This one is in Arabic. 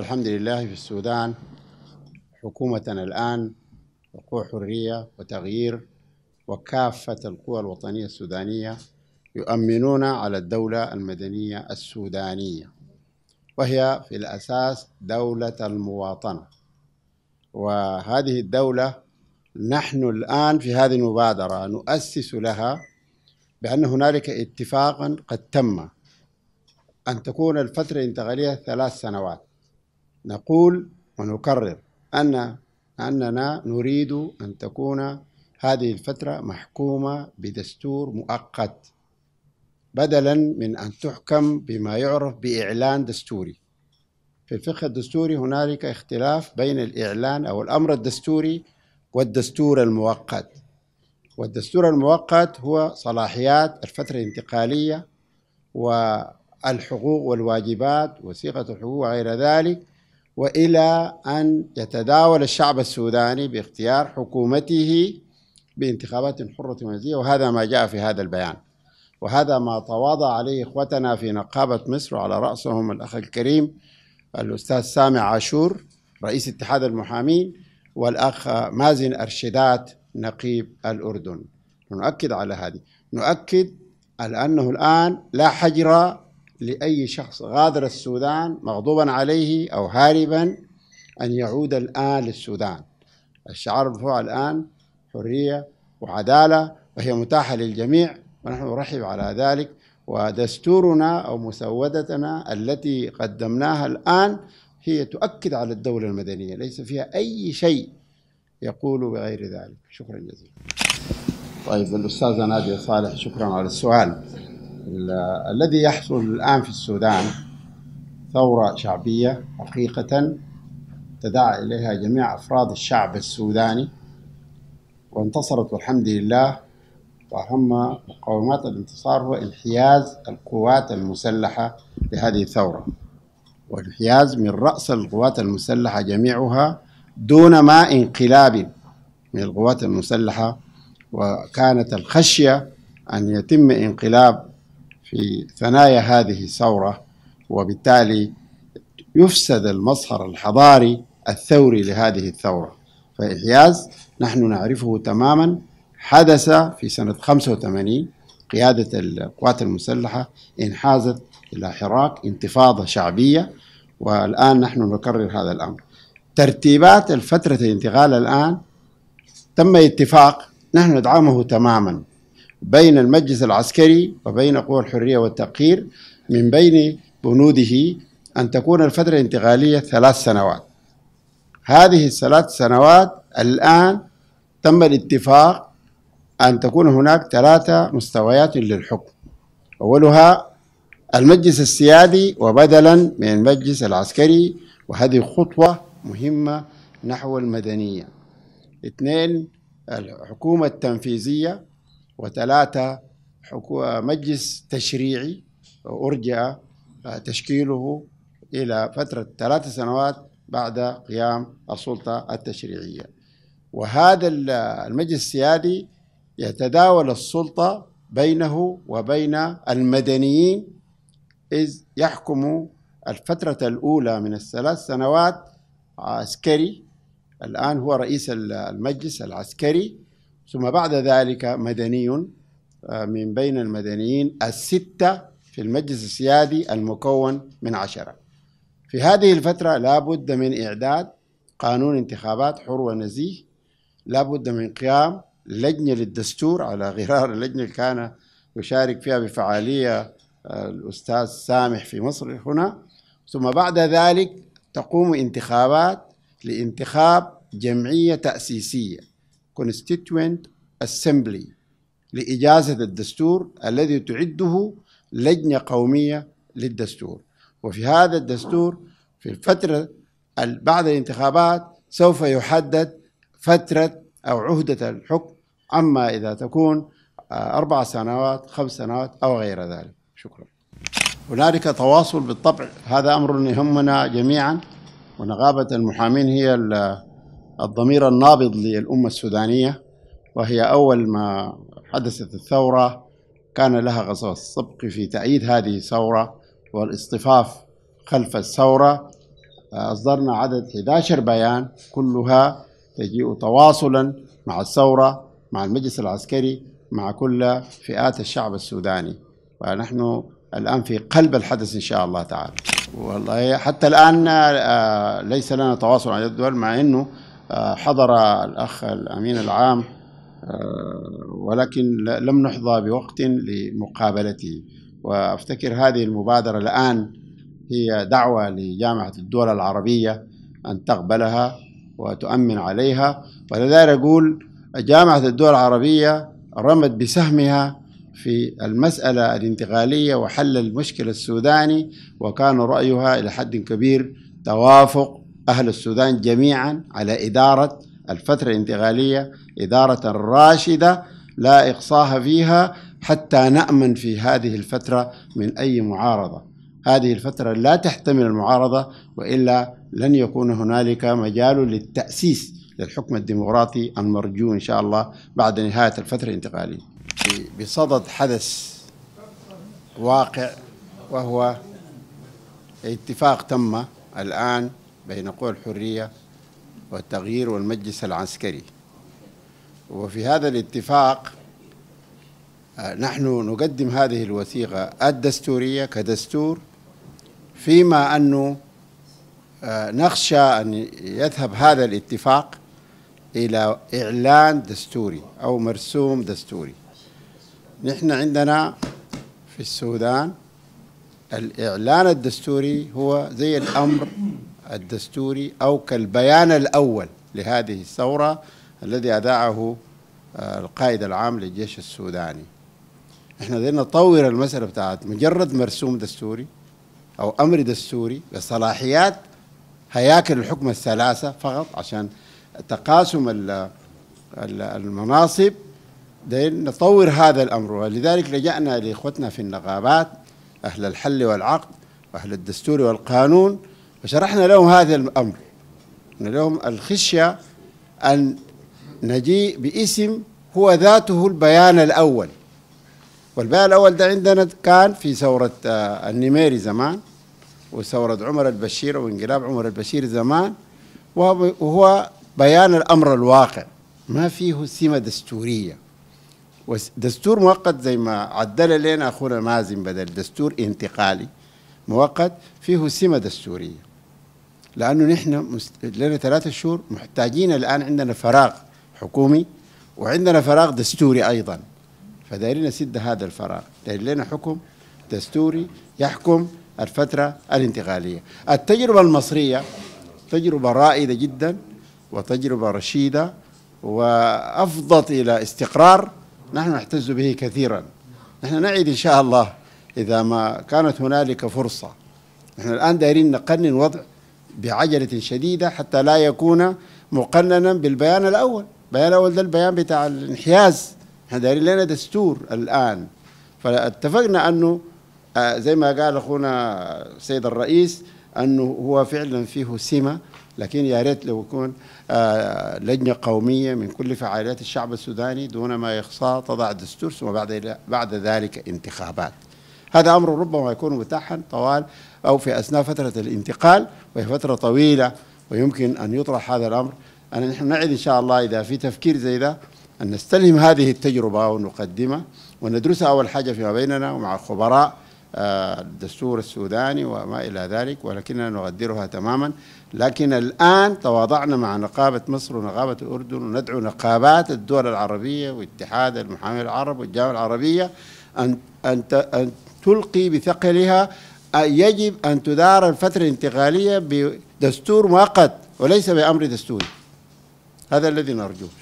والحمد لله في السودان حكومتنا الآن وقوع حرية وتغيير وكافة القوى الوطنية السودانية يؤمنون على الدولة المدنية السودانية وهي في الأساس دولة المواطنة وهذه الدولة نحن الآن في هذه المبادرة نؤسس لها بأن هنالك اتفاقا قد تم أن تكون الفترة الانتقالية ثلاث سنوات نقول ونكرر أن أننا نريد أن تكون هذه الفترة محكومة بدستور مؤقت بدلا من أن تحكم بما يعرف بإعلان دستوري في الفقه الدستوري هنالك اختلاف بين الإعلان أو الأمر الدستوري والدستور المؤقت والدستور المؤقت هو صلاحيات الفترة الانتقالية والحقوق والواجبات وصيغة الحقوق وغير ذلك والى ان يتداول الشعب السوداني باختيار حكومته بانتخابات حره ونزيه وهذا ما جاء في هذا البيان وهذا ما تواضع عليه اخوتنا في نقابه مصر وعلى راسهم الاخ الكريم الاستاذ سامع عاشور رئيس اتحاد المحامين والاخ مازن ارشدات نقيب الاردن نؤكد على هذه نؤكد على انه الان لا حجر لأي شخص غادر السودان مغضوبا عليه أو هاربا أن يعود الآن للسودان الشعار المرفوع الآن حرية وعدالة وهي متاحة للجميع ونحن نرحب على ذلك ودستورنا أو مسودتنا التي قدمناها الآن هي تؤكد على الدولة المدنية ليس فيها أي شيء يقول بغير ذلك شكرا جزيلا طيب الأستاذة نادية صالح شكرا على السؤال الذي يحصل الآن في السودان ثورة شعبية حقيقة تدعى إليها جميع أفراد الشعب السوداني وانتصرت والحمد لله وأهم مقومات الانتصار هو انحياز القوات المسلحة لهذه الثورة وانحياز من رأس القوات المسلحة جميعها دون ما انقلاب من القوات المسلحة وكانت الخشية أن يتم انقلاب في ثنايا هذه الثورة وبالتالي يفسد المصهر الحضاري الثوري لهذه الثورة فإحياز نحن نعرفه تماما حدث في سنة 85 قيادة القوات المسلحة انحازت إلى حراك انتفاضة شعبية والآن نحن نكرر هذا الأمر ترتيبات الفترة الانتقال الآن تم اتفاق نحن ندعمه تماما بين المجلس العسكري وبين قوى الحرية والتقرير من بين بنوده أن تكون الفترة الانتقالية ثلاث سنوات هذه الثلاث سنوات الآن تم الاتفاق أن تكون هناك ثلاثة مستويات للحكم أولها المجلس السيادي وبدلا من المجلس العسكري وهذه خطوة مهمة نحو المدنية اثنين الحكومة التنفيذية وثلاثة مجلس تشريعي أرجع تشكيله إلى فترة ثلاث سنوات بعد قيام السلطة التشريعية وهذا المجلس السيادي يتداول السلطة بينه وبين المدنيين إذ يحكم الفترة الأولى من الثلاث سنوات عسكري الآن هو رئيس المجلس العسكري ثم بعد ذلك مدني آه، من بين المدنيين الستة في المجلس السيادي المكون من عشرة في هذه الفترة لا بد من إعداد قانون انتخابات حر ونزيه لا بد من قيام لجنة للدستور على غرار اللجنة اللي كان يشارك فيها بفعالية آه، الأستاذ سامح في مصر هنا ثم بعد ذلك تقوم انتخابات لانتخاب جمعية تأسيسية Constituent Assembly لإجازة الدستور الذي تعده لجنة قومية للدستور وفي هذا الدستور في الفترة بعد الانتخابات سوف يحدد فترة أو عهدة الحكم أما إذا تكون آه، أربع سنوات خمس سنوات أو غير ذلك شكرا هنالك تواصل بالطبع هذا أمر يهمنا جميعا ونغابة المحامين هي الضمير النابض للأمة السودانية وهي أول ما حدثت الثورة كان لها غصاص الصبق في تأييد هذه الثورة والاصطفاف خلف الثورة أصدرنا عدد 11 بيان كلها تجيء تواصلا مع الثورة مع المجلس العسكري مع كل فئات الشعب السوداني ونحن الآن في قلب الحدث إن شاء الله تعالى والله حتى الآن آه، ليس لنا تواصل على الدول مع أنه آه، حضر الأخ الأمين العام آه، ولكن لم نحظى بوقت لمقابلته وأفتكر هذه المبادرة الآن هي دعوة لجامعة الدول العربية أن تقبلها وتؤمن عليها ولذلك أقول جامعة الدول العربية رمت بسهمها في المسألة الانتقالية وحل المشكل السوداني وكان رأيها إلى حد كبير توافق أهل السودان جميعا على إدارة الفترة الانتقالية إدارة راشدة لا إقصاها فيها حتى نأمن في هذه الفترة من أي معارضة هذه الفترة لا تحتمل المعارضة وإلا لن يكون هنالك مجال للتأسيس للحكم الديمقراطي المرجو إن شاء الله بعد نهاية الفترة الانتقالية بصدد حدث واقع وهو اتفاق تم الآن بين قوى الحرية والتغيير والمجلس العسكري وفي هذا الاتفاق آه، نحن نقدم هذه الوثيقة الدستورية كدستور فيما أنه آه، نخشى أن يذهب هذا الاتفاق إلى إعلان دستوري أو مرسوم دستوري نحن عندنا في السودان الإعلان الدستوري هو زي الأمر الدستوري أو كالبيان الأول لهذه الثورة الذي أدعه آه، القائد العام للجيش السوداني احنا بدنا نطور المسألة بتاعت مجرد مرسوم دستوري أو أمر دستوري بصلاحيات هياكل الحكم الثلاثة فقط عشان تقاسم المناصب نطور هذا الأمر ولذلك لجأنا لإخوتنا في النقابات أهل الحل والعقد وأهل الدستور والقانون فشرحنا لهم هذا الأمر أن لهم الخشية أن نجيء باسم هو ذاته البيان الأول والبيان الأول ده عندنا كان في ثورة آه، النميري زمان وثورة عمر البشير وانقلاب عمر البشير زمان وهو بيان الأمر الواقع ما فيه سمة دستورية دستور مؤقت زي ما عدل لنا أخونا مازن بدل دستور انتقالي مؤقت فيه سمة دستورية لانه نحن مست... لنا ثلاثة شهور محتاجين الان عندنا فراغ حكومي وعندنا فراغ دستوري ايضا فدايرين نسد هذا الفراغ داير لنا حكم دستوري يحكم الفترة الانتقالية التجربة المصرية تجربة رائدة جدا وتجربة رشيدة وأفضت إلى استقرار نحن نحتز به كثيرا نحن نعيد إن شاء الله إذا ما كانت هنالك فرصة نحن الآن دايرين نقنن وضع بعجلة شديدة حتى لا يكون مقننا بالبيان الأول البيان الأول ده البيان بتاع الانحياز احنا دايرين لنا دستور الآن فاتفقنا أنه آه، زي ما قال أخونا السيد الرئيس أنه هو فعلا فيه سمة لكن يا ريت لو يكون آه، لجنة قومية من كل فعاليات الشعب السوداني دون ما يخصى تضع دستور ثم بعد بعد ذلك انتخابات هذا أمر ربما يكون متاحا طوال أو في أثناء فترة الانتقال وهي فترة طويلة ويمكن أن يطرح هذا الأمر أنا نحن نعد إن شاء الله إذا في تفكير زي ده أن نستلهم هذه التجربة ونقدمها وندرسها أول حاجة فيما بيننا ومع خبراء آه، الدستور السوداني وما إلى ذلك ولكننا نغدرها تماما لكن الآن تواضعنا مع نقابة مصر ونقابة الأردن وندعو نقابات الدول العربية واتحاد المحامي العرب والجامعة العربية أن, أن, أن تلقي بثقلها يجب أن تدار الفترة الانتقالية بدستور مؤقت وليس بأمر دستوري هذا الذي نرجوه